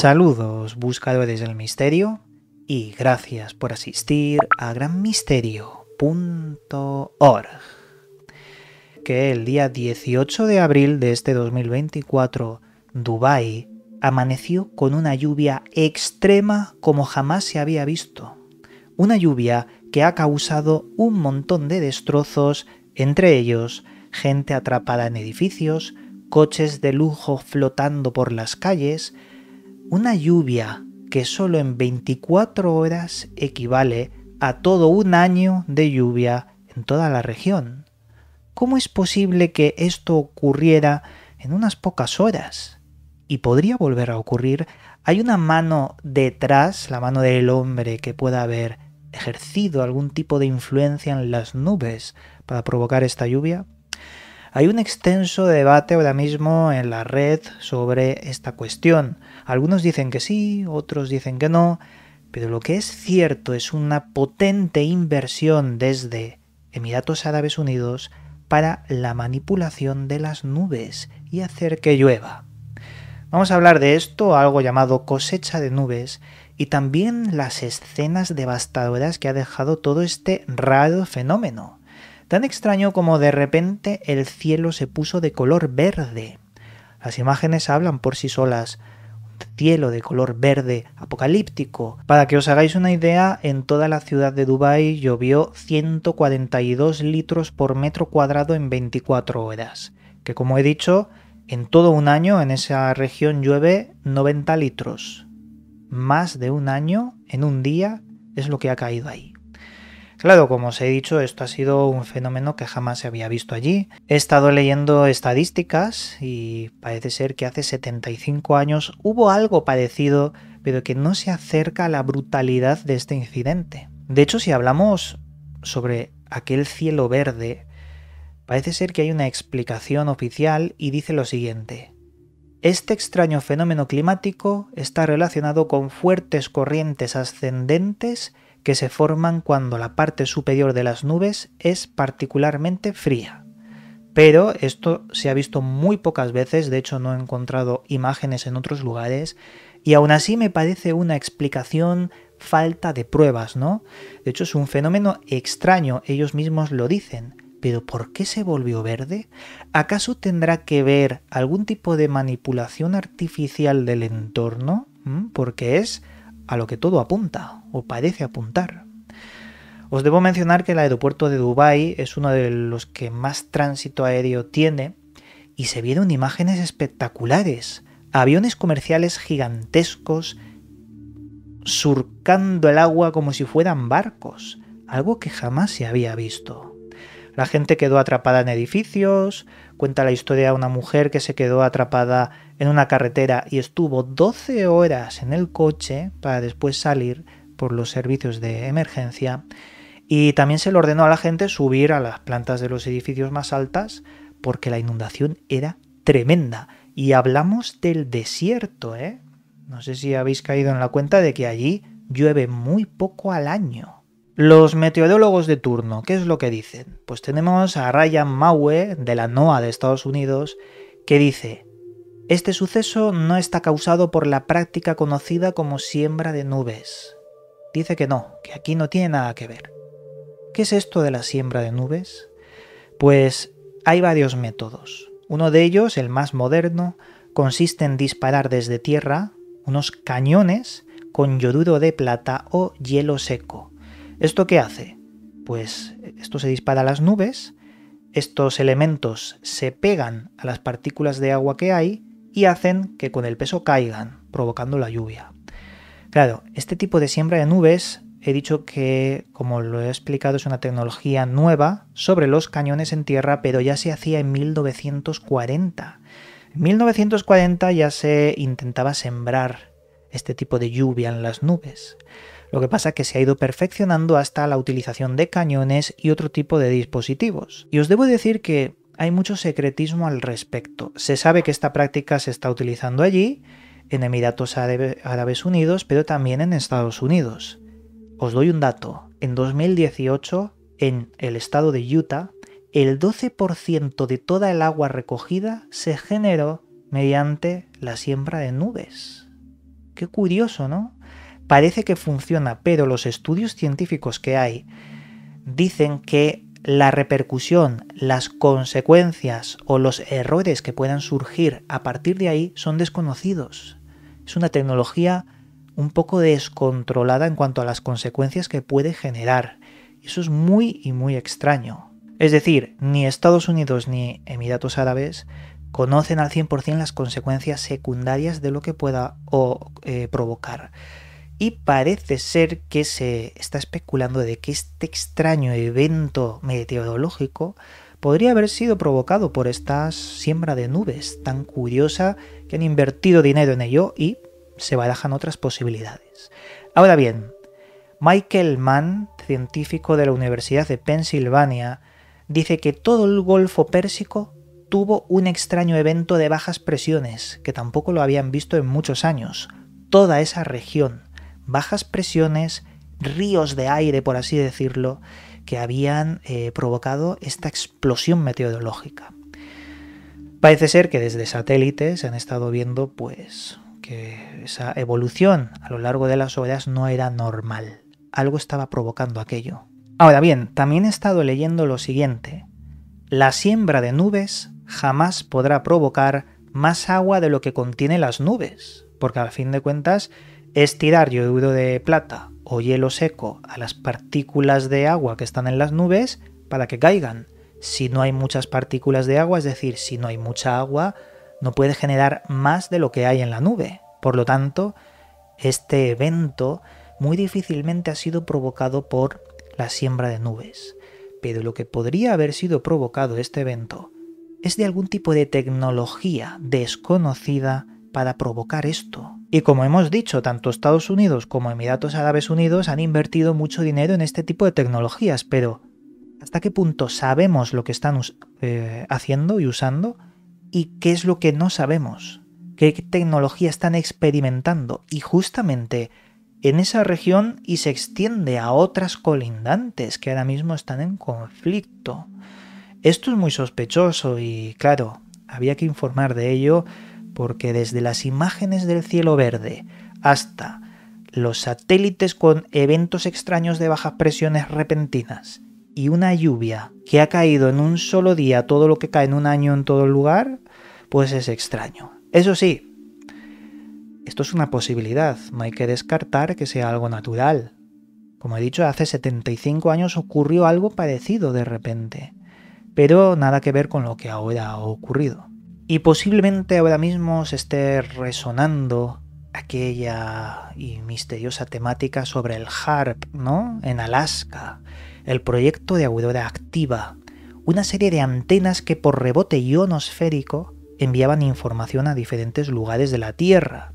Saludos buscadores del misterio y gracias por asistir a granmisterio.org que el día 18 de abril de este 2024 Dubái amaneció con una lluvia extrema como jamás se había visto. Una lluvia que ha causado un montón de destrozos, entre ellos gente atrapada en edificios, coches de lujo flotando por las calles, una lluvia que solo en 24 horas equivale a todo un año de lluvia en toda la región. ¿Cómo es posible que esto ocurriera en unas pocas horas? Y podría volver a ocurrir. ¿Hay una mano detrás, la mano del hombre, que pueda haber ejercido algún tipo de influencia en las nubes para provocar esta lluvia? Hay un extenso debate ahora mismo en la red sobre esta cuestión. Algunos dicen que sí, otros dicen que no, pero lo que es cierto es una potente inversión desde Emiratos Árabes Unidos para la manipulación de las nubes y hacer que llueva. Vamos a hablar de esto, algo llamado cosecha de nubes, y también las escenas devastadoras que ha dejado todo este raro fenómeno. Tan extraño como de repente el cielo se puso de color verde. Las imágenes hablan por sí solas. cielo de color verde, apocalíptico. Para que os hagáis una idea, en toda la ciudad de Dubái llovió 142 litros por metro cuadrado en 24 horas. Que como he dicho, en todo un año en esa región llueve 90 litros. Más de un año en un día es lo que ha caído ahí. Claro, como os he dicho, esto ha sido un fenómeno que jamás se había visto allí. He estado leyendo estadísticas y parece ser que hace 75 años hubo algo parecido, pero que no se acerca a la brutalidad de este incidente. De hecho, si hablamos sobre aquel cielo verde, parece ser que hay una explicación oficial y dice lo siguiente. Este extraño fenómeno climático está relacionado con fuertes corrientes ascendentes que se forman cuando la parte superior de las nubes es particularmente fría. Pero esto se ha visto muy pocas veces, de hecho no he encontrado imágenes en otros lugares, y aún así me parece una explicación falta de pruebas, ¿no? De hecho es un fenómeno extraño, ellos mismos lo dicen. ¿Pero por qué se volvió verde? ¿Acaso tendrá que ver algún tipo de manipulación artificial del entorno? ¿Mm? Porque es a lo que todo apunta o parece apuntar. Os debo mencionar que el aeropuerto de Dubái es uno de los que más tránsito aéreo tiene y se vieron imágenes espectaculares, aviones comerciales gigantescos surcando el agua como si fueran barcos, algo que jamás se había visto. La gente quedó atrapada en edificios, cuenta la historia de una mujer que se quedó atrapada en una carretera y estuvo 12 horas en el coche para después salir por los servicios de emergencia. Y también se le ordenó a la gente subir a las plantas de los edificios más altas porque la inundación era tremenda. Y hablamos del desierto, ¿eh? No sé si habéis caído en la cuenta de que allí llueve muy poco al año. Los meteorólogos de turno, ¿qué es lo que dicen? Pues tenemos a Ryan Maue de la NOAA de Estados Unidos que dice, este suceso no está causado por la práctica conocida como siembra de nubes. Dice que no, que aquí no tiene nada que ver. ¿Qué es esto de la siembra de nubes? Pues hay varios métodos. Uno de ellos, el más moderno, consiste en disparar desde tierra unos cañones con yoduro de plata o hielo seco ¿Esto qué hace? Pues esto se dispara a las nubes, estos elementos se pegan a las partículas de agua que hay y hacen que con el peso caigan, provocando la lluvia. Claro, este tipo de siembra de nubes, he dicho que, como lo he explicado, es una tecnología nueva sobre los cañones en tierra, pero ya se hacía en 1940. En 1940 ya se intentaba sembrar este tipo de lluvia en las nubes. Lo que pasa es que se ha ido perfeccionando hasta la utilización de cañones y otro tipo de dispositivos. Y os debo decir que hay mucho secretismo al respecto. Se sabe que esta práctica se está utilizando allí, en Emiratos Árabes Unidos, pero también en Estados Unidos. Os doy un dato. En 2018, en el estado de Utah, el 12% de toda el agua recogida se generó mediante la siembra de nubes. Qué curioso, ¿no? parece que funciona, pero los estudios científicos que hay dicen que la repercusión, las consecuencias o los errores que puedan surgir a partir de ahí son desconocidos. Es una tecnología un poco descontrolada en cuanto a las consecuencias que puede generar. Eso es muy y muy extraño. Es decir, ni Estados Unidos ni Emiratos Árabes conocen al 100% las consecuencias secundarias de lo que pueda o, eh, provocar y parece ser que se está especulando de que este extraño evento meteorológico podría haber sido provocado por esta siembra de nubes tan curiosa que han invertido dinero en ello y se barajan otras posibilidades. Ahora bien, Michael Mann, científico de la Universidad de Pensilvania, dice que todo el Golfo Pérsico tuvo un extraño evento de bajas presiones que tampoco lo habían visto en muchos años. Toda esa región bajas presiones, ríos de aire, por así decirlo, que habían eh, provocado esta explosión meteorológica. Parece ser que desde satélites han estado viendo pues que esa evolución a lo largo de las horas no era normal. Algo estaba provocando aquello. Ahora bien, también he estado leyendo lo siguiente. La siembra de nubes jamás podrá provocar más agua de lo que contiene las nubes, porque al fin de cuentas es tirar yoduro de plata o hielo seco a las partículas de agua que están en las nubes para que caigan. Si no hay muchas partículas de agua, es decir, si no hay mucha agua, no puede generar más de lo que hay en la nube. Por lo tanto, este evento muy difícilmente ha sido provocado por la siembra de nubes. Pero lo que podría haber sido provocado este evento es de algún tipo de tecnología desconocida para provocar esto. Y como hemos dicho, tanto Estados Unidos como Emiratos Árabes Unidos han invertido mucho dinero en este tipo de tecnologías, pero ¿hasta qué punto sabemos lo que están eh, haciendo y usando? ¿Y qué es lo que no sabemos? ¿Qué tecnología están experimentando? Y justamente en esa región y se extiende a otras colindantes que ahora mismo están en conflicto. Esto es muy sospechoso y claro, había que informar de ello porque desde las imágenes del cielo verde hasta los satélites con eventos extraños de bajas presiones repentinas y una lluvia que ha caído en un solo día todo lo que cae en un año en todo el lugar, pues es extraño. Eso sí, esto es una posibilidad, no hay que descartar que sea algo natural. Como he dicho, hace 75 años ocurrió algo parecido de repente, pero nada que ver con lo que ahora ha ocurrido. Y posiblemente ahora mismo se esté resonando aquella y misteriosa temática sobre el HARP, ¿no? En Alaska, el proyecto de Agudora Activa, una serie de antenas que por rebote ionosférico enviaban información a diferentes lugares de la Tierra.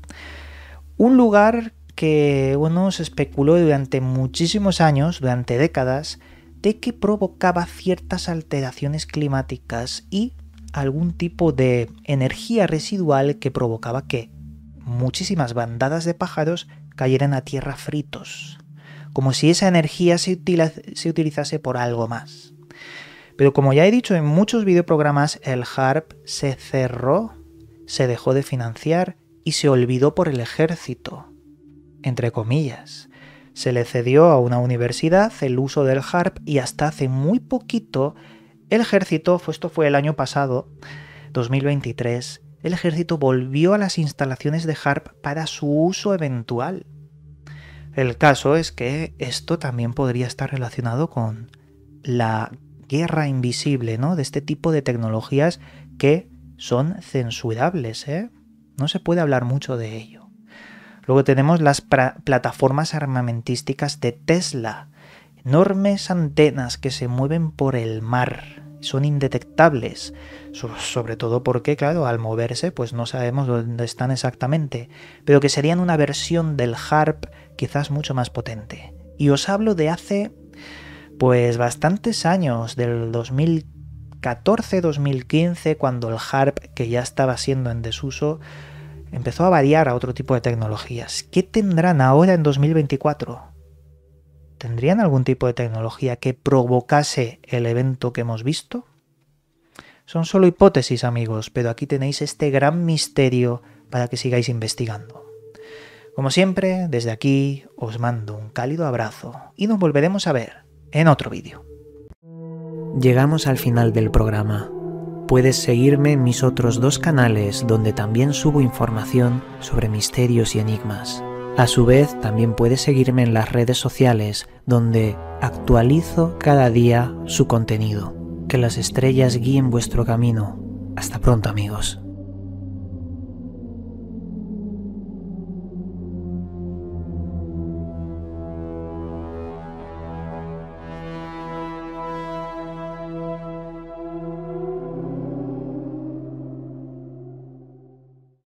Un lugar que, uno se especuló durante muchísimos años, durante décadas, de que provocaba ciertas alteraciones climáticas y algún tipo de energía residual que provocaba que muchísimas bandadas de pájaros cayeran a tierra fritos, como si esa energía se, se utilizase por algo más. Pero como ya he dicho en muchos videoprogramas, el HARP se cerró, se dejó de financiar y se olvidó por el ejército, entre comillas. Se le cedió a una universidad el uso del HARP y hasta hace muy poquito el ejército, esto fue el año pasado, 2023, el ejército volvió a las instalaciones de Harp para su uso eventual. El caso es que esto también podría estar relacionado con la guerra invisible, ¿no? De este tipo de tecnologías que son censurables, ¿eh? No se puede hablar mucho de ello. Luego tenemos las plataformas armamentísticas de Tesla, enormes antenas que se mueven por el mar. Son indetectables, sobre todo porque, claro, al moverse, pues no sabemos dónde están exactamente, pero que serían una versión del harp quizás mucho más potente. Y os hablo de hace, pues, bastantes años, del 2014-2015, cuando el harp, que ya estaba siendo en desuso, empezó a variar a otro tipo de tecnologías. ¿Qué tendrán ahora en 2024? ¿Tendrían algún tipo de tecnología que provocase el evento que hemos visto? Son solo hipótesis, amigos, pero aquí tenéis este gran misterio para que sigáis investigando. Como siempre, desde aquí os mando un cálido abrazo y nos volveremos a ver en otro vídeo. Llegamos al final del programa. Puedes seguirme en mis otros dos canales donde también subo información sobre misterios y enigmas. A su vez, también puedes seguirme en las redes sociales, donde actualizo cada día su contenido. Que las estrellas guíen vuestro camino. Hasta pronto amigos.